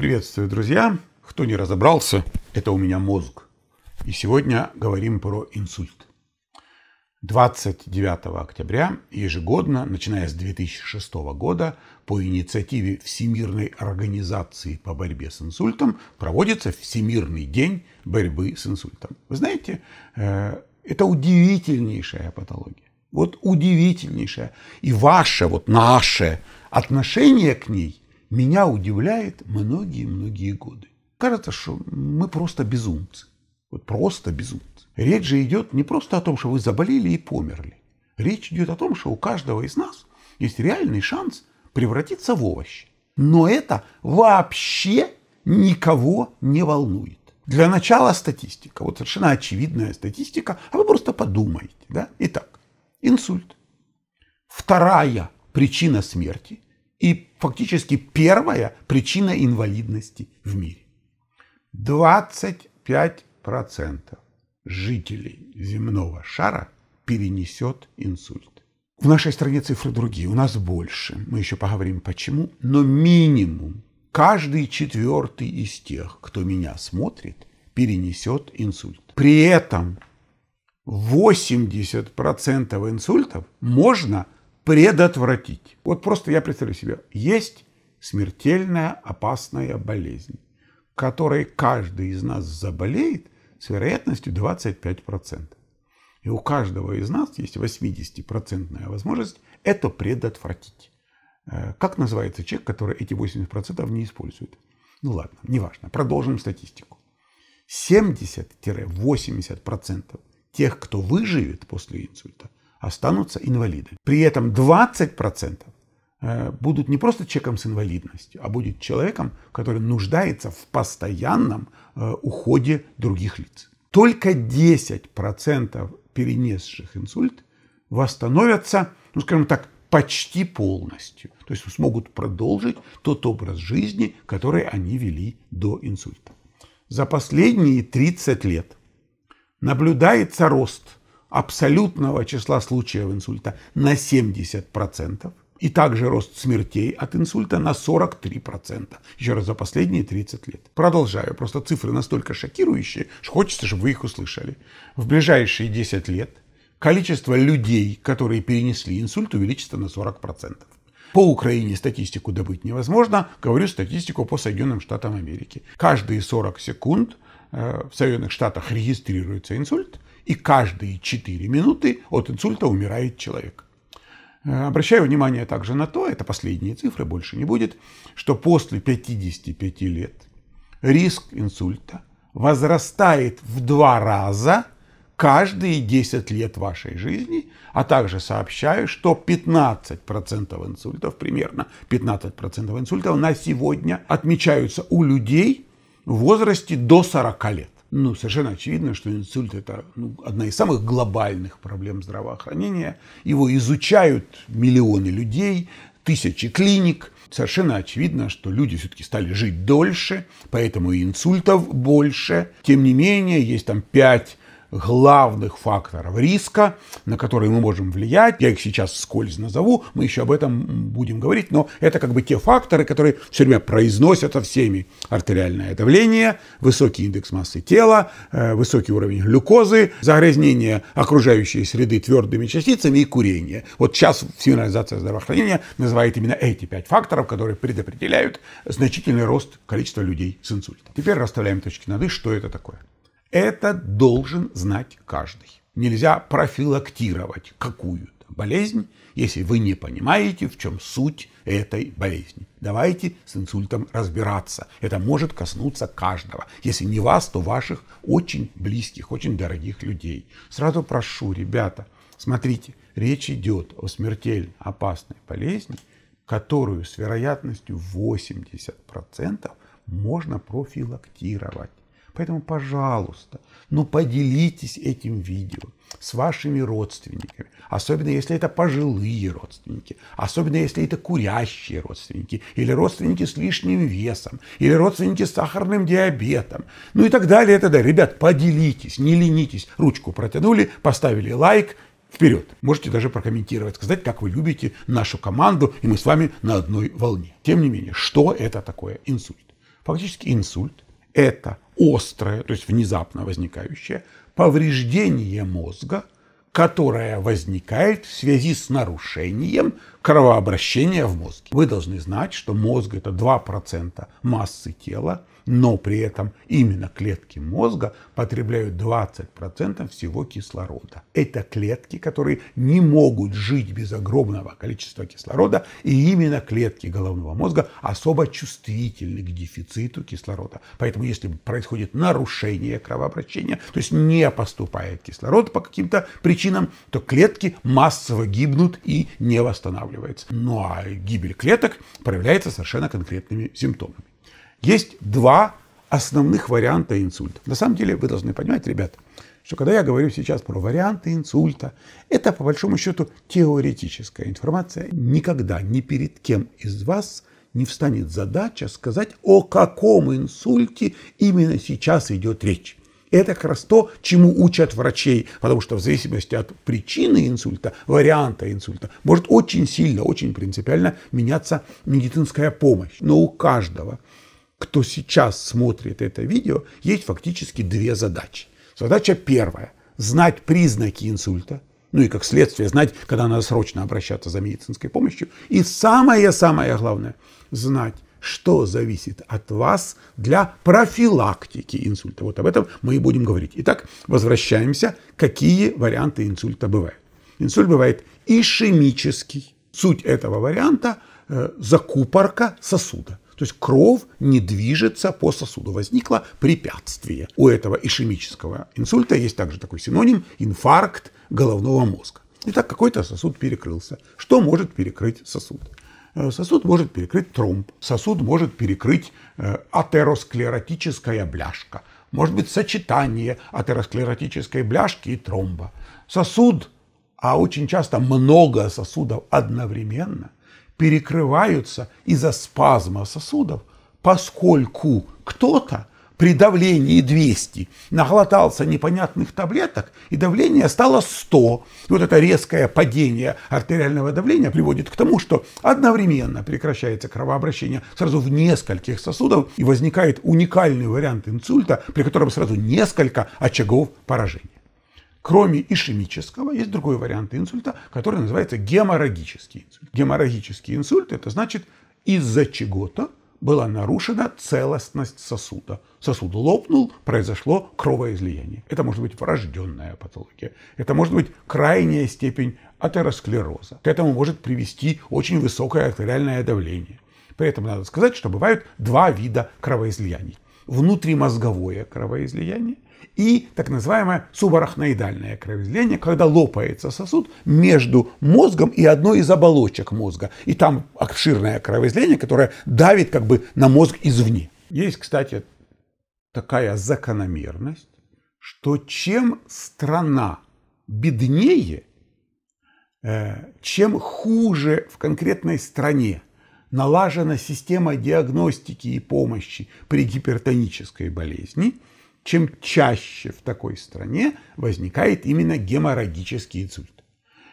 Приветствую, друзья! Кто не разобрался, это у меня мозг. И сегодня говорим про инсульт. 29 октября ежегодно, начиная с 2006 года, по инициативе Всемирной организации по борьбе с инсультом проводится Всемирный день борьбы с инсультом. Вы знаете, э, это удивительнейшая патология. Вот удивительнейшая. И ваше, вот наше отношение к ней – меня удивляет многие-многие годы. Кажется, что мы просто безумцы. Вот просто безумцы. Речь же идет не просто о том, что вы заболели и померли. Речь идет о том, что у каждого из нас есть реальный шанс превратиться в овощ. Но это вообще никого не волнует. Для начала статистика. Вот совершенно очевидная статистика, а вы просто подумайте. Да? Итак, инсульт. Вторая причина смерти и фактически первая причина инвалидности в мире. 25% жителей земного шара перенесет инсульт. В нашей стране цифры другие, у нас больше. Мы еще поговорим почему. Но минимум каждый четвертый из тех, кто меня смотрит, перенесет инсульт. При этом 80% инсультов можно предотвратить. Вот просто я представляю себе, есть смертельная опасная болезнь, которой каждый из нас заболеет с вероятностью 25%. И у каждого из нас есть 80% возможность это предотвратить. Э, как называется человек, который эти 80% не использует? Ну ладно, неважно, продолжим статистику. 70-80% тех, кто выживет после инсульта, останутся инвалиды. При этом 20% э, будут не просто человеком с инвалидностью, а будет человеком, который нуждается в постоянном э, уходе других лиц. Только 10% перенесших инсульт восстановятся, ну скажем так, почти полностью. То есть смогут продолжить тот образ жизни, который они вели до инсульта. За последние 30 лет наблюдается рост – абсолютного числа случаев инсульта на 70%, и также рост смертей от инсульта на 43%. Еще раз, за последние 30 лет. Продолжаю. Просто цифры настолько шокирующие, что хочется, чтобы вы их услышали. В ближайшие 10 лет количество людей, которые перенесли инсульт, увеличится на 40%. По Украине статистику добыть невозможно. Говорю статистику по Соединенным Штатам Америки. Каждые 40 секунд э, в Соединенных Штатах регистрируется инсульт – и каждые 4 минуты от инсульта умирает человек. Э, обращаю внимание также на то, это последние цифры, больше не будет, что после 55 лет риск инсульта возрастает в два раза каждые 10 лет вашей жизни, а также сообщаю, что 15% инсультов, примерно 15% инсультов на сегодня отмечаются у людей в возрасте до 40 лет. Ну, совершенно очевидно, что инсульт – это ну, одна из самых глобальных проблем здравоохранения. Его изучают миллионы людей, тысячи клиник. Совершенно очевидно, что люди все-таки стали жить дольше, поэтому и инсультов больше. Тем не менее, есть там пять главных факторов риска, на которые мы можем влиять. Я их сейчас скользь назову, мы еще об этом будем говорить, но это как бы те факторы, которые все время произносятся всеми. Артериальное давление, высокий индекс массы тела, э, высокий уровень глюкозы, загрязнение окружающей среды твердыми частицами и курение. Вот сейчас Всемирная организация здравоохранения называет именно эти пять факторов, которые предопределяют значительный рост количества людей с инсультом. Теперь расставляем точки над «и», что это такое. Это должен знать каждый. Нельзя профилактировать какую-то болезнь, если вы не понимаете, в чем суть этой болезни. Давайте с инсультом разбираться. Это может коснуться каждого. Если не вас, то ваших очень близких, очень дорогих людей. Сразу прошу, ребята, смотрите, речь идет о смертельно опасной болезни, которую с вероятностью 80% можно профилактировать. Поэтому, пожалуйста, ну поделитесь этим видео с вашими родственниками, особенно если это пожилые родственники, особенно если это курящие родственники, или родственники с лишним весом, или родственники с сахарным диабетом, ну и так далее, и так далее. Ребят, поделитесь, не ленитесь, ручку протянули, поставили лайк, вперед. Можете даже прокомментировать, сказать, как вы любите нашу команду, и мы с вами на одной волне. Тем не менее, что это такое инсульт? Фактически инсульт –– это острое, то есть внезапно возникающее, повреждение мозга, которое возникает в связи с нарушением кровообращения в мозге. Вы должны знать, что мозг – это 2% массы тела – но при этом именно клетки мозга потребляют 20% всего кислорода. Это клетки, которые не могут жить без огромного количества кислорода, и именно клетки головного мозга особо чувствительны к дефициту кислорода. Поэтому если происходит нарушение кровообращения, то есть не поступает кислород по каким-то причинам, то клетки массово гибнут и не восстанавливаются. Ну а гибель клеток проявляется совершенно конкретными симптомами. Есть два основных варианта инсульта. На самом деле вы должны понимать, ребята, что когда я говорю сейчас про варианты инсульта, это по большому счету теоретическая информация. Никогда ни перед кем из вас не встанет задача сказать, о каком инсульте именно сейчас идет речь. Это как раз то, чему учат врачей, потому что в зависимости от причины инсульта, варианта инсульта, может очень сильно, очень принципиально меняться медицинская помощь. Но у каждого кто сейчас смотрит это видео, есть фактически две задачи. Задача первая – знать признаки инсульта, ну и как следствие знать, когда надо срочно обращаться за медицинской помощью. И самое-самое главное – знать, что зависит от вас для профилактики инсульта. Вот об этом мы и будем говорить. Итак, возвращаемся, какие варианты инсульта бывают. Инсульт бывает ишемический. Суть этого варианта э, – закупорка сосуда. То есть кровь не движется по сосуду, возникло препятствие. У этого ишемического инсульта есть также такой синоним – инфаркт головного мозга. Итак, какой-то сосуд перекрылся. Что может перекрыть сосуд? Э, сосуд может перекрыть тромб, сосуд может перекрыть э, атеросклеротическая бляшка. Может быть сочетание атеросклеротической бляшки и тромба. Сосуд, а очень часто много сосудов одновременно – перекрываются из-за спазма сосудов, поскольку кто-то при давлении 200 наглотался непонятных таблеток, и давление стало 100. И вот это резкое падение артериального давления приводит к тому, что одновременно прекращается кровообращение сразу в нескольких сосудов, и возникает уникальный вариант инсульта, при котором сразу несколько очагов поражения. Кроме ишемического, есть другой вариант инсульта, который называется геморрагический инсульт. Геморрагический инсульт – это значит, из-за чего-то была нарушена целостность сосуда. Сосуд лопнул, произошло кровоизлияние. Это может быть врожденная патология. Это может быть крайняя степень атеросклероза. К этому может привести очень высокое артериальное давление. При этом надо сказать, что бывают два вида кровоизлияний. Внутримозговое кровоизлияние – и так называемое субарахноидальное кровоизлияние, когда лопается сосуд между мозгом и одной из оболочек мозга. И там обширное кровоизлияние, которое давит как бы на мозг извне. Есть, кстати, такая закономерность, что чем страна беднее, э, чем хуже в конкретной стране налажена система диагностики и помощи при гипертонической болезни – чем чаще в такой стране возникает именно геморрагический инсульт.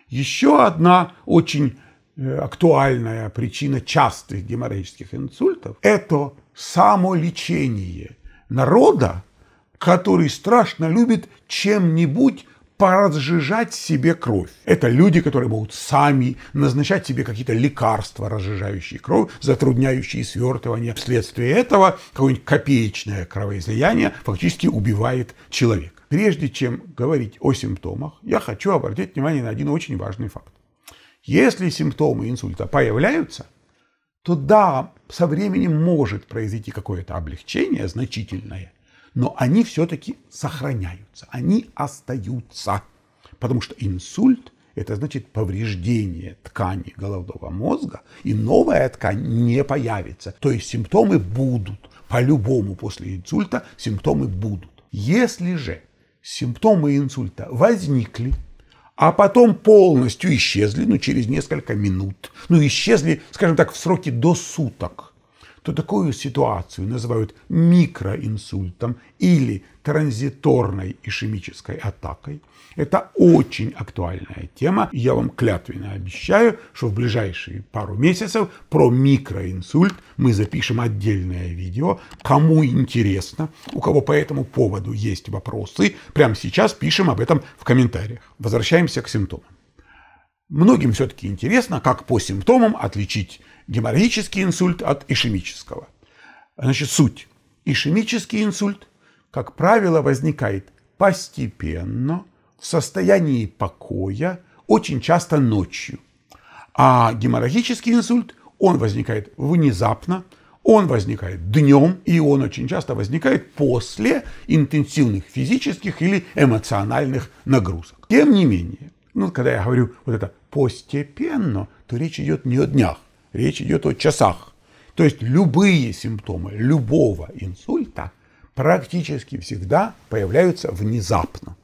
Еще одна очень э, актуальная причина частых геморрагических инсультов – это самолечение народа, который страшно любит чем-нибудь поразжижать себе кровь. Это люди, которые будут сами назначать себе какие-то лекарства, разжижающие кровь, затрудняющие свертывание. Вследствие этого какое-нибудь копеечное кровоизлияние фактически убивает человека. Прежде чем говорить о симптомах, я хочу обратить внимание на один очень важный факт. Если симптомы инсульта появляются, то да, со временем может произойти какое-то облегчение значительное, но они все-таки сохраняются, они остаются. Потому что инсульт – это значит повреждение ткани головного мозга, и новая ткань не появится. То есть симптомы будут. По-любому после инсульта симптомы будут. Если же симптомы инсульта возникли, а потом полностью исчезли, ну, через несколько минут, ну, исчезли, скажем так, в сроки до суток, то такую ситуацию называют микроинсультом или транзиторной ишемической атакой. Это очень актуальная тема. Я вам клятвенно обещаю, что в ближайшие пару месяцев про микроинсульт мы запишем отдельное видео. Кому интересно, у кого по этому поводу есть вопросы, прямо сейчас пишем об этом в комментариях. Возвращаемся к симптомам. Многим все-таки интересно, как по симптомам отличить геморрагический инсульт от ишемического. Значит, суть. Ишемический инсульт, как правило, возникает постепенно, в состоянии покоя, очень часто ночью. А геморрагический инсульт, он возникает внезапно, он возникает днем, и он очень часто возникает после интенсивных физических или эмоциональных нагрузок. Тем не менее, ну, когда я говорю вот это постепенно, то речь идет не о днях, речь идет о часах. То есть любые симптомы любого инсульта практически всегда появляются внезапно.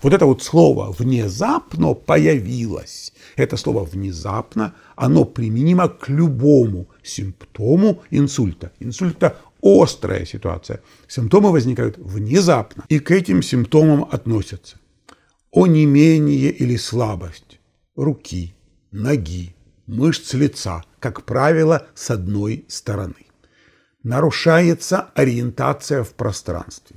Вот это вот слово «внезапно» появилось. Это слово «внезапно», оно применимо к любому симптому инсульта. Инсульта – острая ситуация. Симптомы возникают внезапно, и к этим симптомам относятся онемение или слабость, руки, ноги, мышц лица, как правило, с одной стороны. Нарушается ориентация в пространстве.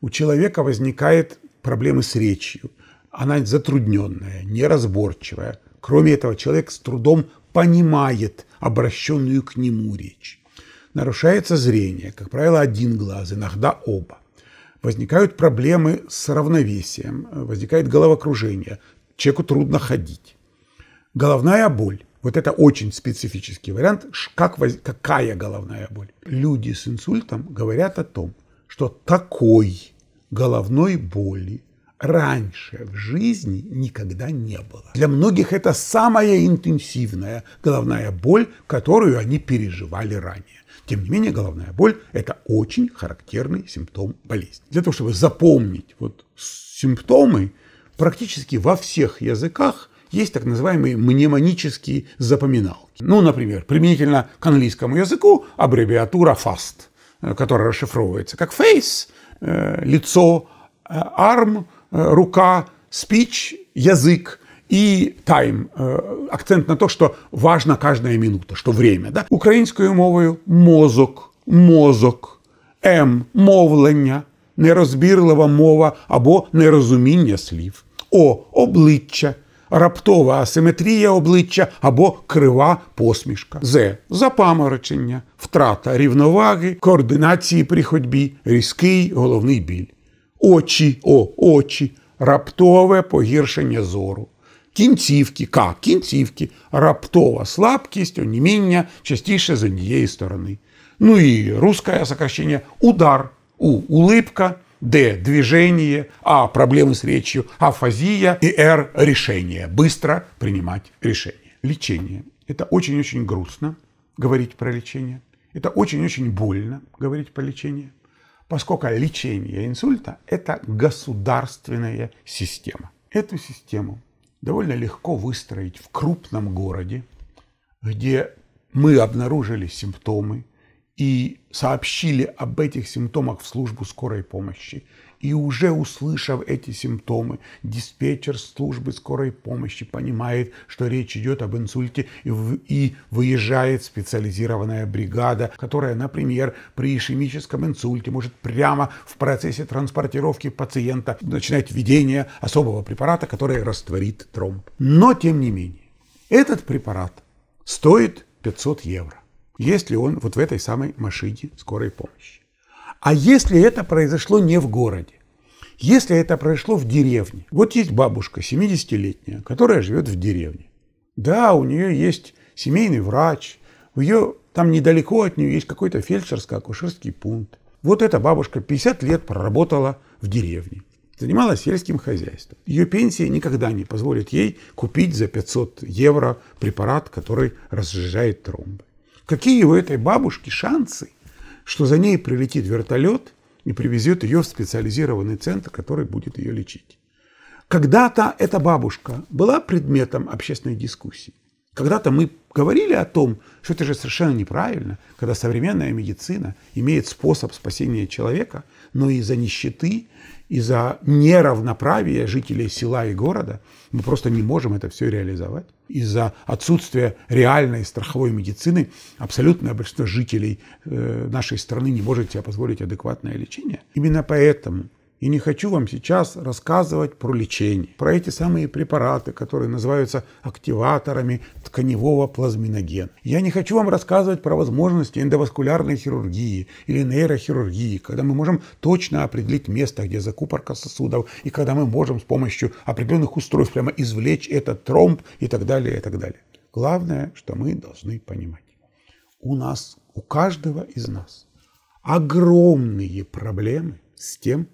У человека возникает проблемы с речью. Она затрудненная, неразборчивая. Кроме этого, человек с трудом понимает обращенную к нему речь. Нарушается зрение, как правило, один глаз, иногда оба. Возникают проблемы с равновесием, возникает головокружение, человеку трудно ходить. Головная боль. Вот это очень специфический вариант, как какая головная боль. Люди с инсультом говорят о том, что такой головной боли раньше в жизни никогда не было. Для многих это самая интенсивная головная боль, которую они переживали ранее. Тем не менее, головная боль – это очень характерный симптом болезни. Для того, чтобы запомнить вот симптомы, практически во всех языках есть так называемые мнемонические запоминалки. Ну, например, применительно к английскому языку аббревиатура FAST, э, которая расшифровывается как face, э, лицо, э, arm, рука, speech, язык и time, акцент на то, что важно каждая минута, что время. Да? Украинскою мовою мозок, мозок, м, «эм», мовлення, нерозбірлива мова або нерозуміння слів. О, обличчя, раптова асиметрія обличчя або крива посмішка. З. Запаморочення, втрата рівноваги, координації при ходьбі, різкий головний біль. Очі, о, очі, раптове погіршення зору. Кінцівки, К, кінцівки, раптова слабкість, оніміння частіше з однієї сторони. Ну і русское сокращення удар, у улипка. Д – движение, А – проблемы с речью, афазия и Р – решение. Быстро принимать решение. Лечение. Это очень-очень грустно говорить про лечение. Это очень-очень больно говорить про лечение, поскольку лечение инсульта – это государственная система. Эту систему довольно легко выстроить в крупном городе, где мы обнаружили симптомы, и сообщили об этих симптомах в службу скорой помощи. И уже услышав эти симптомы, диспетчер службы скорой помощи понимает, что речь идет об инсульте, и, в, и выезжает специализированная бригада, которая, например, при ишемическом инсульте может прямо в процессе транспортировки пациента начинать введение особого препарата, который растворит тромб. Но, тем не менее, этот препарат стоит 500 евро если он вот в этой самой машине скорой помощи. А если это произошло не в городе, если это произошло в деревне. Вот есть бабушка 70-летняя, которая живет в деревне. Да, у нее есть семейный врач, у ее там недалеко от нее есть какой-то фельдшерско-акушерский пункт. Вот эта бабушка 50 лет проработала в деревне, занималась сельским хозяйством. Ее пенсия никогда не позволит ей купить за 500 евро препарат, который разжижает тромбы. Какие у этой бабушки шансы, что за ней прилетит вертолет и привезет ее в специализированный центр, который будет ее лечить? Когда-то эта бабушка была предметом общественной дискуссии. Когда-то мы говорили о том, что это же совершенно неправильно, когда современная медицина имеет способ спасения человека, но из-за нищеты, из-за неравноправия жителей села и города мы просто не можем это все реализовать. Из-за отсутствия реальной страховой медицины абсолютное большинство жителей э, нашей страны не может себе позволить адекватное лечение. Именно поэтому и не хочу вам сейчас рассказывать про лечение, про эти самые препараты, которые называются активаторами тканевого плазминогена. Я не хочу вам рассказывать про возможности эндоваскулярной хирургии или нейрохирургии, когда мы можем точно определить место, где закупорка сосудов, и когда мы можем с помощью определенных устройств прямо извлечь этот тромб и так далее, и так далее. Главное, что мы должны понимать. У нас, у каждого из нас огромные проблемы с тем,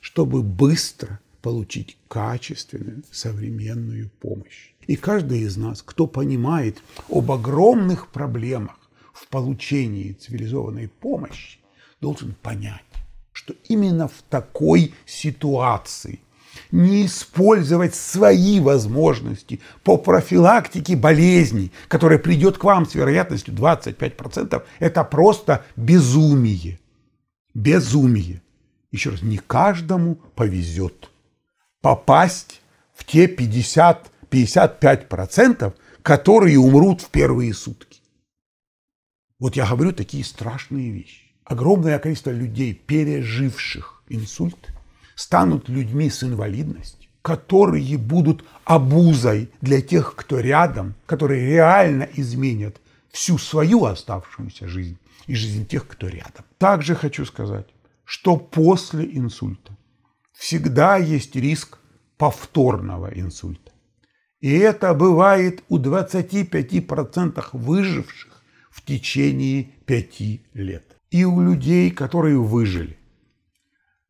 чтобы быстро получить качественную современную помощь. И каждый из нас, кто понимает об огромных проблемах в получении цивилизованной помощи, должен понять, что именно в такой ситуации не использовать свои возможности по профилактике болезней, которая придет к вам с вероятностью 25%, это просто безумие. Безумие еще раз, не каждому повезет попасть в те 50-55%, которые умрут в первые сутки. Вот я говорю такие страшные вещи. Огромное количество людей, переживших инсульт, станут людьми с инвалидностью, которые будут обузой для тех, кто рядом, которые реально изменят всю свою оставшуюся жизнь и жизнь тех, кто рядом. Также хочу сказать, что после инсульта всегда есть риск повторного инсульта. И это бывает у 25% выживших в течение 5 лет. И у людей, которые выжили.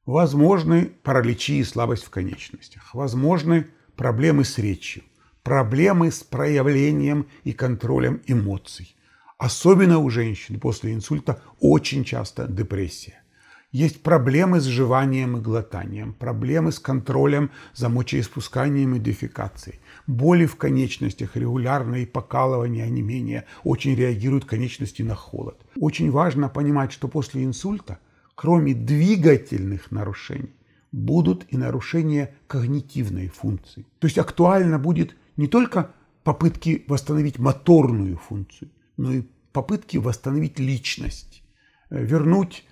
Возможны параличи и слабость в конечностях. Возможны проблемы с речью. Проблемы с проявлением и контролем эмоций. Особенно у женщин после инсульта очень часто депрессия. Есть проблемы с жеванием и глотанием, проблемы с контролем за мочеиспусканием и дефекацией. Боли в конечностях, регулярное покалывание, онемение очень реагируют конечности на холод. Очень важно понимать, что после инсульта, кроме двигательных нарушений, будут и нарушения когнитивной функции. То есть актуально будет не только попытки восстановить моторную функцию, но и попытки восстановить личность, вернуть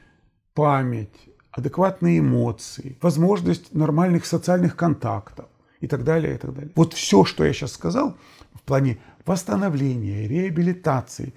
память, адекватные эмоции, возможность нормальных социальных контактов и так далее, и так далее. Вот все, что я сейчас сказал в плане восстановления, реабилитации,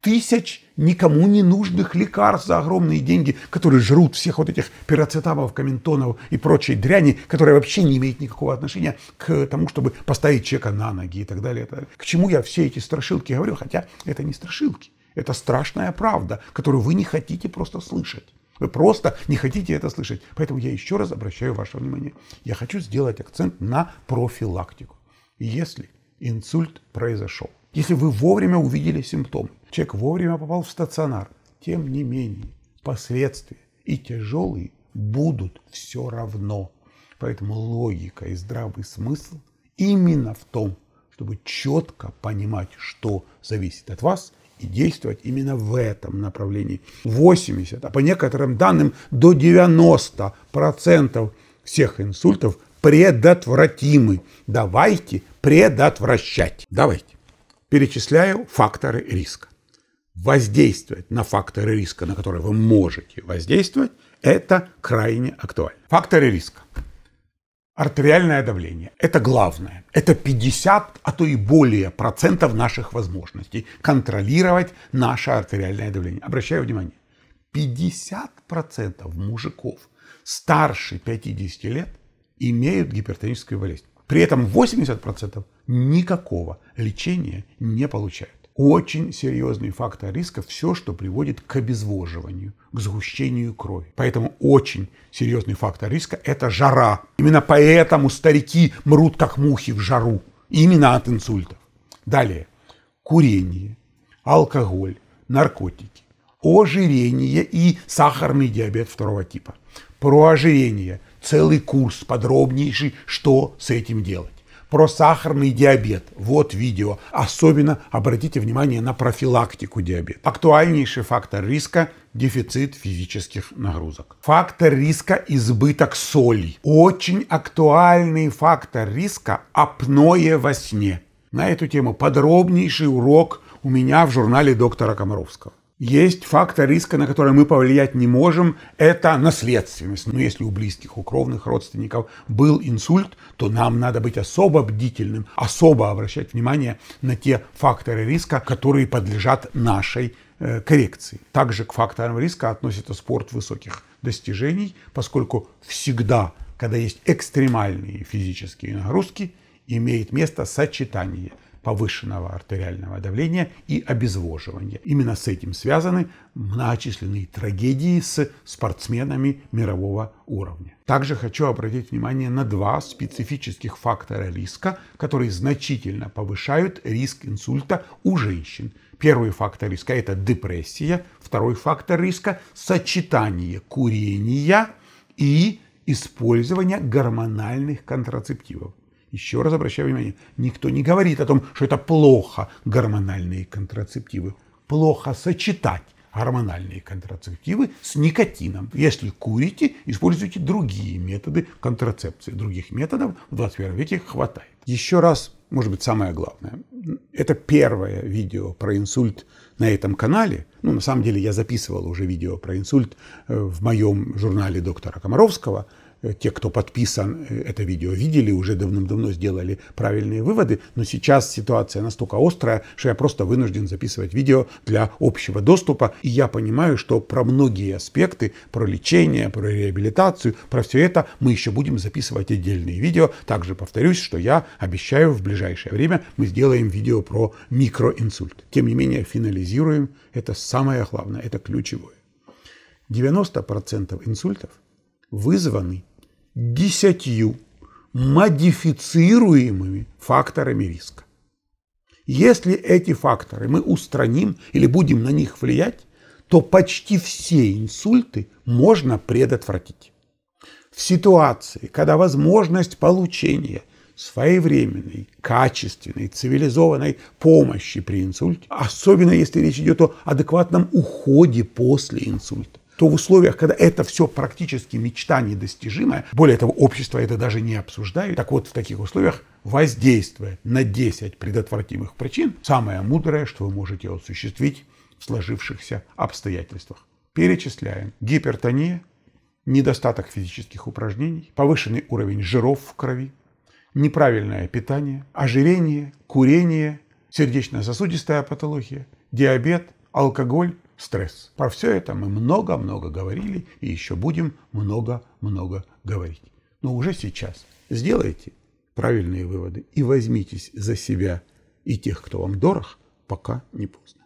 тысяч никому не нужных лекарств за огромные деньги, которые жрут всех вот этих пироцетамов, каментонов и прочей дряни, которая вообще не имеет никакого отношения к тому, чтобы поставить человека на ноги и так далее. И так далее. К чему я все эти страшилки говорю, хотя это не страшилки. Это страшная правда, которую вы не хотите просто слышать. Вы просто не хотите это слышать. Поэтому я еще раз обращаю ваше внимание. Я хочу сделать акцент на профилактику. Если инсульт произошел, если вы вовремя увидели симптомы, человек вовремя попал в стационар, тем не менее последствия и тяжелые будут все равно. Поэтому логика и здравый смысл именно в том, чтобы четко понимать, что зависит от вас – и действовать именно в этом направлении. 80, а по некоторым данным до 90% процентов всех инсультов предотвратимы. Давайте предотвращать. Давайте. Перечисляю факторы риска. Воздействовать на факторы риска, на которые вы можете воздействовать, это крайне актуально. Факторы риска. Артериальное давление – это главное. Это 50, а то и более процентов наших возможностей контролировать наше артериальное давление. Обращаю внимание, 50 процентов мужиков старше 50 лет имеют гипертоническую болезнь. При этом 80 процентов никакого лечения не получают очень серьезный фактор риска все, что приводит к обезвоживанию, к сгущению крови. Поэтому очень серьезный фактор риска – это жара. Именно поэтому старики мрут, как мухи в жару. Именно от инсультов. Далее. Курение, алкоголь, наркотики, ожирение и сахарный диабет второго типа. Про ожирение целый курс подробнейший, что с этим делать про сахарный диабет. Вот видео. Особенно обратите внимание на профилактику диабета. Актуальнейший фактор риска – дефицит физических нагрузок. Фактор риска – избыток соли. Очень актуальный фактор риска – апноэ во сне. На эту тему подробнейший урок у меня в журнале доктора Комаровского. Есть фактор риска, на который мы повлиять не можем, это наследственность. Но ну, если у близких, у кровных родственников был инсульт, то нам надо быть особо бдительным, особо обращать внимание на те факторы риска, которые подлежат нашей э, коррекции. Также к факторам риска относится спорт высоких достижений, поскольку всегда, когда есть экстремальные физические нагрузки, имеет место сочетание повышенного артериального давления и обезвоживания. Именно с этим связаны многочисленные трагедии с спортсменами мирового уровня. Также хочу обратить внимание на два специфических фактора риска, которые значительно повышают риск инсульта у женщин. Первый фактор риска – это депрессия. Второй фактор риска – сочетание курения и использования гормональных контрацептивов. Еще раз обращаю внимание, никто не говорит о том, что это плохо гормональные контрацептивы. Плохо сочетать гормональные контрацептивы с никотином. Если курите, используйте другие методы контрацепции. Других методов в 21 веке хватает. Еще раз, может быть, самое главное. Это первое видео про инсульт на этом канале. Ну, на самом деле, я записывал уже видео про инсульт э, в моем журнале доктора Комаровского – те, кто подписан, э, это видео видели, уже давным-давно сделали правильные выводы, но сейчас ситуация настолько острая, что я просто вынужден записывать видео для общего доступа, и я понимаю, что про многие аспекты, про лечение, про реабилитацию, про все это мы еще будем записывать отдельные видео. Также повторюсь, что я обещаю в ближайшее время мы сделаем видео про микроинсульт. Тем не менее, финализируем, это самое главное, это ключевое. 90% инсультов вызваны десятью модифицируемыми факторами риска. Если эти факторы мы устраним или будем на них влиять, то почти все инсульты можно предотвратить. В ситуации, когда возможность получения своевременной, качественной, цивилизованной помощи при инсульте, особенно если речь идет о адекватном уходе после инсульта, то в условиях, когда это все практически мечта недостижимая, более того, общество это даже не обсуждает, так вот в таких условиях воздействие на 10 предотвратимых причин, самое мудрое, что вы можете осуществить в сложившихся обстоятельствах. Перечисляем. Гипертония, недостаток физических упражнений, повышенный уровень жиров в крови, неправильное питание, ожирение, курение, сердечно-сосудистая патология, диабет, алкоголь, стресс. Про все это мы много-много говорили и еще будем много-много говорить. Но уже сейчас сделайте правильные выводы и возьмитесь за себя и тех, кто вам дорог, пока не поздно.